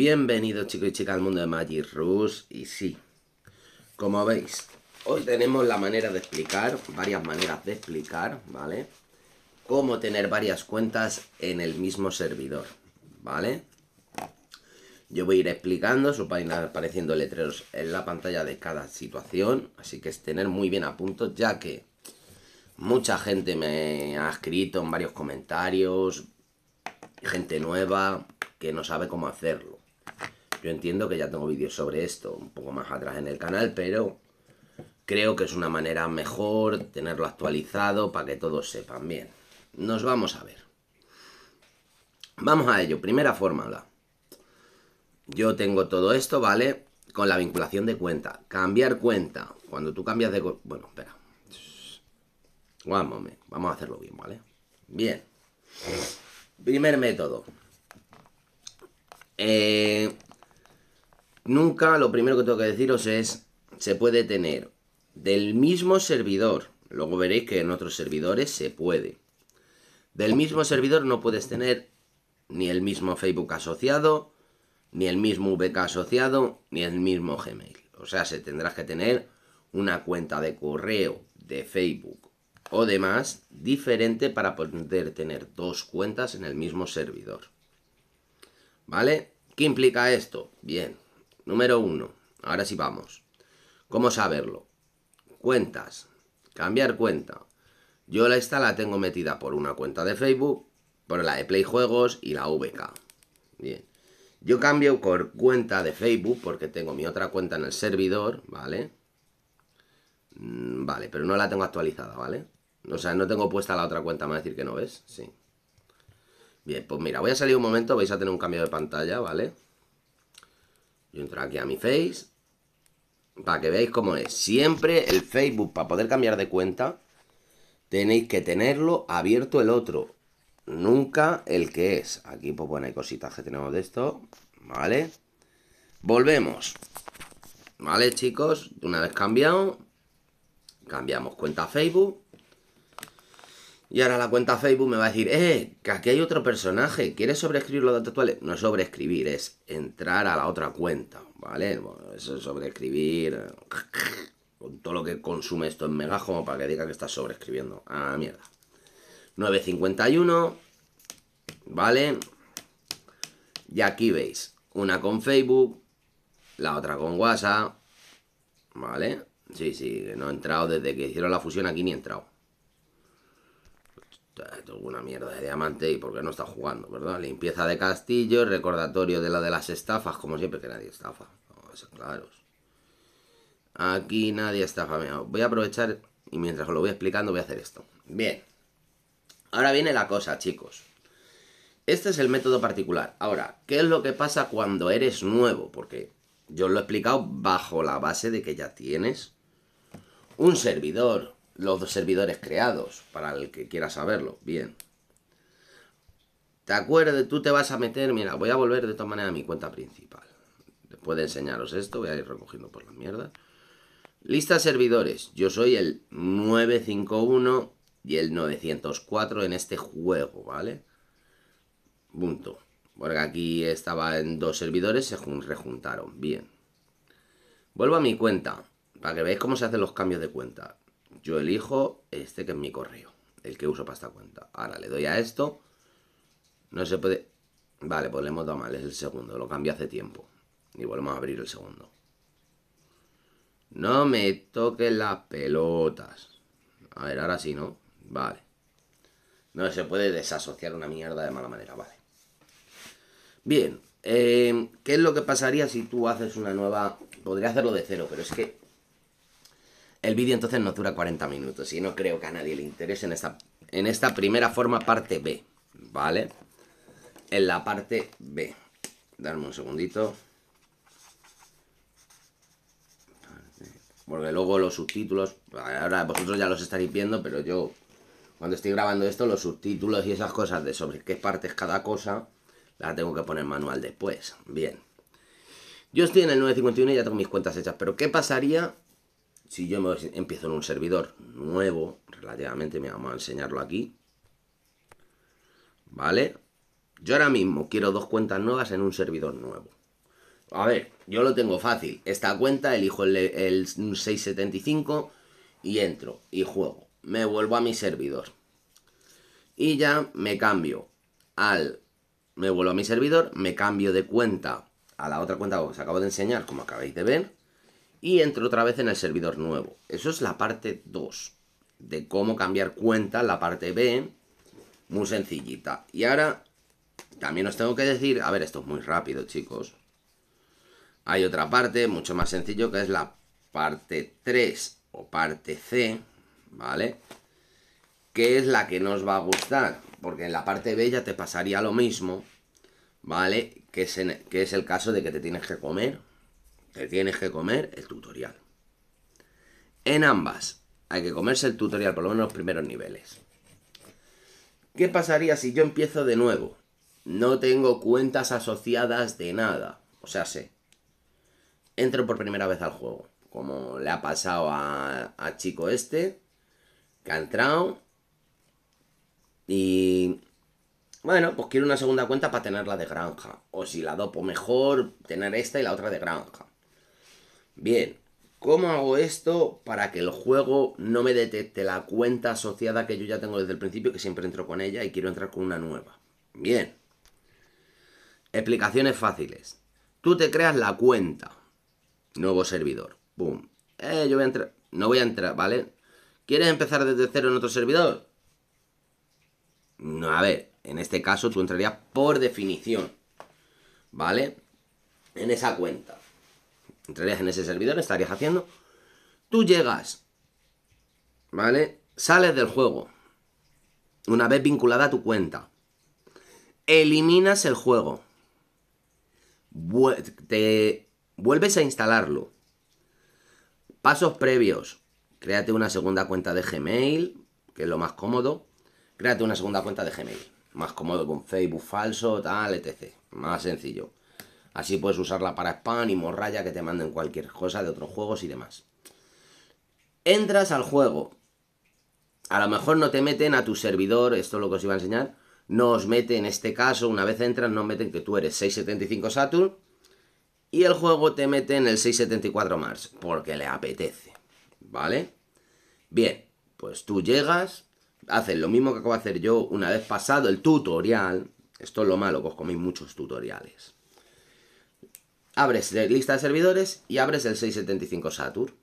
Bienvenidos chicos y chicas al mundo de Magic Rush y sí, como veis, hoy tenemos la manera de explicar, varias maneras de explicar, ¿vale? Cómo tener varias cuentas en el mismo servidor, ¿vale? Yo voy a ir explicando, su página a apareciendo letreros en la pantalla de cada situación, así que es tener muy bien a punto, ya que mucha gente me ha escrito en varios comentarios, gente nueva que no sabe cómo hacerlo. Yo entiendo que ya tengo vídeos sobre esto un poco más atrás en el canal, pero creo que es una manera mejor tenerlo actualizado para que todos sepan bien. Nos vamos a ver. Vamos a ello. Primera fórmula. Yo tengo todo esto, ¿vale? Con la vinculación de cuenta. Cambiar cuenta. Cuando tú cambias de... Bueno, espera. Vamos a hacerlo bien, ¿vale? Bien. Primer método. Eh, nunca lo primero que tengo que deciros es, se puede tener del mismo servidor, luego veréis que en otros servidores se puede. Del mismo servidor no puedes tener ni el mismo Facebook asociado, ni el mismo VK asociado, ni el mismo Gmail. O sea, se tendrás que tener una cuenta de correo, de Facebook o demás diferente para poder tener dos cuentas en el mismo servidor. ¿vale? ¿Qué implica esto? Bien, número uno, ahora sí vamos. ¿Cómo saberlo? Cuentas, cambiar cuenta. Yo la esta la tengo metida por una cuenta de Facebook, por la de Play Juegos y la VK. Bien. Yo cambio por cuenta de Facebook porque tengo mi otra cuenta en el servidor, ¿vale? Mm, vale, pero no la tengo actualizada, ¿vale? O sea, no tengo puesta la otra cuenta, me va a decir que no ves, sí. Bien, pues mira, voy a salir un momento, vais a tener un cambio de pantalla, ¿vale? Yo entro aquí a mi Face, para que veáis cómo es. Siempre el Facebook, para poder cambiar de cuenta, tenéis que tenerlo abierto el otro. Nunca el que es. Aquí, pues bueno, hay cositas que tenemos de esto, ¿vale? Volvemos. ¿Vale, chicos? Una vez cambiado, cambiamos cuenta Facebook. Y ahora la cuenta Facebook me va a decir, eh, que aquí hay otro personaje, ¿quieres sobreescribir los datos actuales? No es sobreescribir, es entrar a la otra cuenta, ¿vale? Bueno, eso es sobreescribir, eh, con todo lo que consume esto en megas para que diga que estás sobreescribiendo. Ah, mierda. 9.51, ¿vale? Y aquí veis, una con Facebook, la otra con WhatsApp, ¿vale? Sí, sí, no he entrado desde que hicieron la fusión, aquí ni he entrado una mierda de diamante y porque no está jugando, ¿verdad? Limpieza de castillo, recordatorio de la de las estafas, como siempre que nadie estafa. Vamos claros. Aquí nadie estafa. Mira, voy a aprovechar y mientras os lo voy explicando voy a hacer esto. Bien. Ahora viene la cosa, chicos. Este es el método particular. Ahora, ¿qué es lo que pasa cuando eres nuevo? Porque yo os lo he explicado bajo la base de que ya tienes un servidor, los dos servidores creados, para el que quiera saberlo. Bien. ¿Te acuerdas? Tú te vas a meter, mira, voy a volver de todas maneras a mi cuenta principal. Después de enseñaros esto, voy a ir recogiendo por la mierda. Lista servidores. Yo soy el 951 y el 904 en este juego, ¿vale? Punto. Porque aquí estaba en dos servidores, se rejuntaron. Bien. Vuelvo a mi cuenta, para que veáis cómo se hacen los cambios de cuenta. Yo elijo este que es mi correo, el que uso para esta cuenta. Ahora le doy a esto. No se puede... Vale, pues le hemos dado mal, es el segundo, lo cambié hace tiempo. Y volvemos a abrir el segundo. No me toques las pelotas. A ver, ahora sí, ¿no? Vale. No se puede desasociar una mierda de mala manera, vale. Bien, eh, ¿qué es lo que pasaría si tú haces una nueva... Podría hacerlo de cero, pero es que el vídeo entonces no dura 40 minutos y no creo que a nadie le interese en esta, en esta primera forma parte B, ¿vale? En la parte B. Darme un segundito. Porque luego los subtítulos, ahora vosotros ya los estaréis viendo, pero yo cuando estoy grabando esto, los subtítulos y esas cosas de sobre qué parte es cada cosa, las tengo que poner manual después. Bien. Yo estoy en el 951 y ya tengo mis cuentas hechas, pero ¿qué pasaría si yo me empiezo en un servidor nuevo, relativamente me vamos a enseñarlo aquí, ¿vale? Yo ahora mismo quiero dos cuentas nuevas en un servidor nuevo. A ver, yo lo tengo fácil. Esta cuenta elijo el, el 675 y entro y juego. Me vuelvo a mi servidor. Y ya me cambio al... Me vuelvo a mi servidor, me cambio de cuenta a la otra cuenta que os acabo de enseñar, como acabáis de ver y entro otra vez en el servidor nuevo. Eso es la parte 2 de cómo cambiar cuenta, la parte B, muy sencillita. Y ahora también os tengo que decir, a ver, esto es muy rápido, chicos. Hay otra parte, mucho más sencillo, que es la parte 3 o parte C, ¿vale? Que es la que nos va a gustar, porque en la parte B ya te pasaría lo mismo, ¿vale? Que es, que es el caso de que te tienes que comer te tienes que comer el tutorial. En ambas hay que comerse el tutorial, por lo menos los primeros niveles. ¿Qué pasaría si yo empiezo de nuevo? No tengo cuentas asociadas de nada. O sea, sé. Entro por primera vez al juego. Como le ha pasado a, a chico este. Que ha entrado. Y... Bueno, pues quiero una segunda cuenta para tenerla de granja. O si la dopo mejor, tener esta y la otra de granja. Bien, ¿cómo hago esto para que el juego no me detecte la cuenta asociada que yo ya tengo desde el principio, que siempre entro con ella y quiero entrar con una nueva? Bien. Explicaciones fáciles. Tú te creas la cuenta. Nuevo servidor. Boom. Eh, yo voy a entrar. No voy a entrar, ¿vale? ¿Quieres empezar desde cero en otro servidor? No, a ver, en este caso tú entrarías por definición, ¿vale? En esa cuenta entrarías en ese servidor, estarías haciendo. Tú llegas, ¿vale? Sales del juego. Una vez vinculada a tu cuenta. Eliminas el juego. Te vuelves a instalarlo. Pasos previos. Créate una segunda cuenta de Gmail, que es lo más cómodo. Créate una segunda cuenta de Gmail. Más cómodo con Facebook falso, tal, etc. Más sencillo. Así puedes usarla para spam y morralla que te manden cualquier cosa de otros juegos y demás. Entras al juego. A lo mejor no te meten a tu servidor, esto es lo que os iba a enseñar. No os mete en este caso, una vez entras, no meten que tú eres 675 Saturn y el juego te mete en el 674 Mars, porque le apetece. ¿Vale? Bien, pues tú llegas, haces lo mismo que acabo de hacer yo una vez pasado el tutorial. Esto es lo malo, que os coméis muchos tutoriales abres la lista de servidores y abres el 675 SATURN.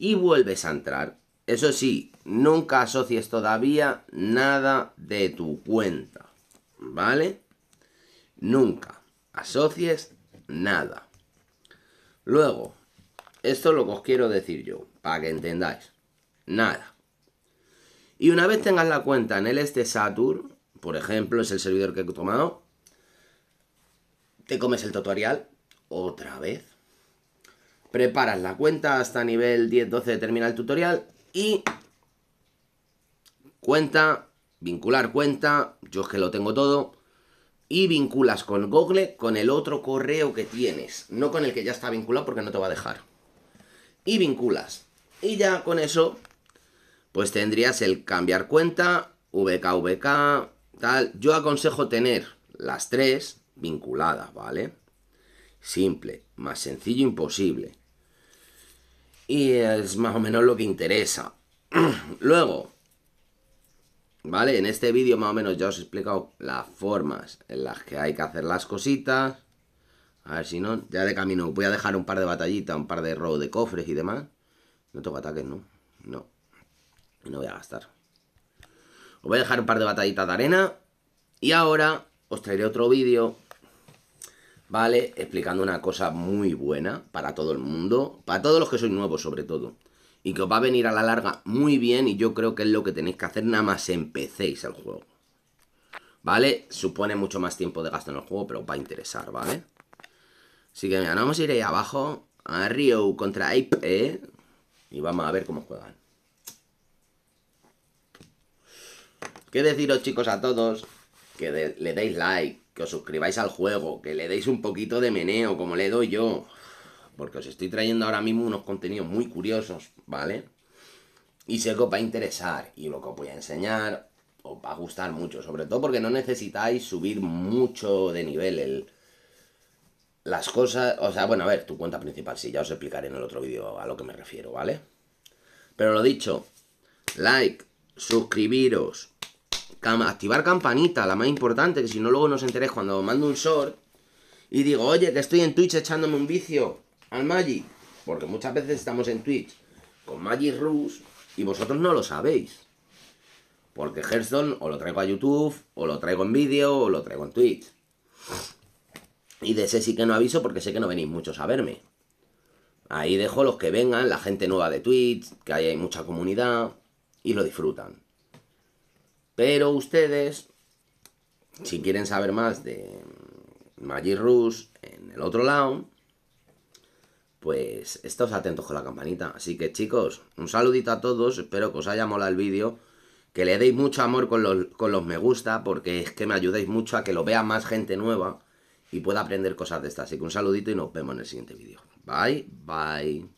Y vuelves a entrar. Eso sí, nunca asocies todavía nada de tu cuenta. ¿Vale? Nunca asocies nada. Luego, esto es lo que os quiero decir yo, para que entendáis. Nada. Y una vez tengas la cuenta en el este Saturn por ejemplo, es el servidor que he tomado, te comes el tutorial, otra vez. Preparas la cuenta hasta nivel 10-12, termina el tutorial y cuenta, vincular cuenta, yo es que lo tengo todo, y vinculas con Google con el otro correo que tienes, no con el que ya está vinculado porque no te va a dejar. Y vinculas. Y ya con eso, pues tendrías el cambiar cuenta, VK, VK, tal. Yo aconsejo tener las tres vinculadas, ¿vale? Simple, más sencillo imposible. Y es más o menos lo que interesa. Luego, ¿vale? En este vídeo más o menos ya os he explicado las formas en las que hay que hacer las cositas. A ver si no, ya de camino. Voy a dejar un par de batallitas, un par de robo de cofres y demás. No tengo ataques, ¿no? No. No voy a gastar. Os voy a dejar un par de batallitas de arena. Y ahora os traeré otro vídeo ¿vale? Explicando una cosa muy buena para todo el mundo, para todos los que sois nuevos sobre todo, y que os va a venir a la larga muy bien y yo creo que es lo que tenéis que hacer nada más empecéis el juego. ¿Vale? Supone mucho más tiempo de gasto en el juego, pero os va a interesar, ¿vale? Así que mira, vamos a ir ahí abajo, a Rio contra Ape, ¿eh? y vamos a ver cómo juegan. ¿Qué deciros chicos a todos? Que le deis like, que os suscribáis al juego, que le deis un poquito de meneo, como le doy yo, porque os estoy trayendo ahora mismo unos contenidos muy curiosos, ¿vale? Y sé que os va a interesar, y lo que os voy a enseñar os va a gustar mucho, sobre todo porque no necesitáis subir mucho de nivel Las cosas, o sea, bueno, a ver, tu cuenta principal, sí, ya os explicaré en el otro vídeo a lo que me refiero, ¿vale? Pero lo dicho, like, suscribiros, activar campanita, la más importante, que si no luego no os enteréis cuando mando un short y digo, oye, que estoy en Twitch echándome un vicio al Magi porque muchas veces estamos en Twitch con Magic Rus y vosotros no lo sabéis. Porque Hearthstone o lo traigo a YouTube, o lo traigo en vídeo, o lo traigo en Twitch. Y de ese sí que no aviso porque sé que no venís muchos a verme. Ahí dejo los que vengan, la gente nueva de Twitch, que ahí hay mucha comunidad, y lo disfrutan. Pero ustedes, si quieren saber más de Magic Rush en el otro lado, pues estáos atentos con la campanita. Así que chicos, un saludito a todos, espero que os haya molado el vídeo, que le deis mucho amor con los, con los me gusta, porque es que me ayudáis mucho a que lo vea más gente nueva y pueda aprender cosas de estas. Así que un saludito y nos vemos en el siguiente vídeo. Bye, bye.